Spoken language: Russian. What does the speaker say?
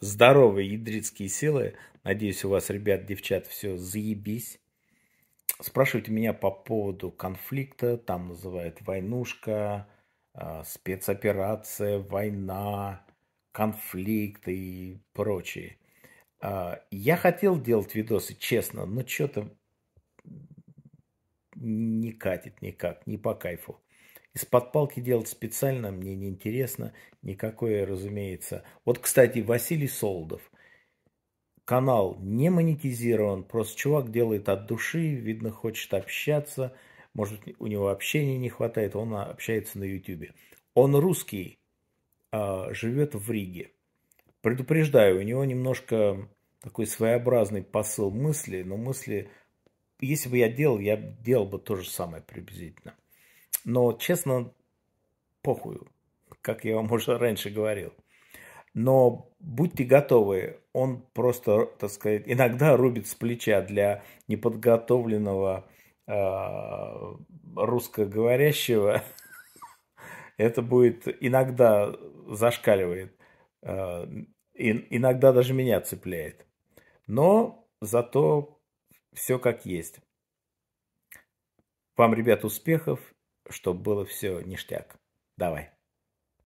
здоровые ядритские силы. Надеюсь, у вас, ребят, девчат, все заебись. Спрашивайте меня по поводу конфликта. Там называют войнушка, а, спецоперация, война, конфликт и прочее. А, я хотел делать видосы, честно, но что-то не катит никак, не по кайфу. Из-под палки делать специально мне не интересно, никакое, разумеется. Вот, кстати, Василий Солодов. Канал не монетизирован, просто чувак делает от души, видно, хочет общаться. Может, у него общения не хватает, он общается на YouTube. Он русский, а, живет в Риге. Предупреждаю, у него немножко такой своеобразный посыл мысли, но мысли, если бы я делал, я делал бы то же самое приблизительно. Но, честно, похую, как я вам уже раньше говорил. Но будьте готовы, он просто, так сказать, иногда рубит с плеча для неподготовленного э, русскоговорящего. Это будет иногда зашкаливает, э, иногда даже меня цепляет. Но зато все как есть. Вам, ребят, успехов чтобы было все ништяк. Давай.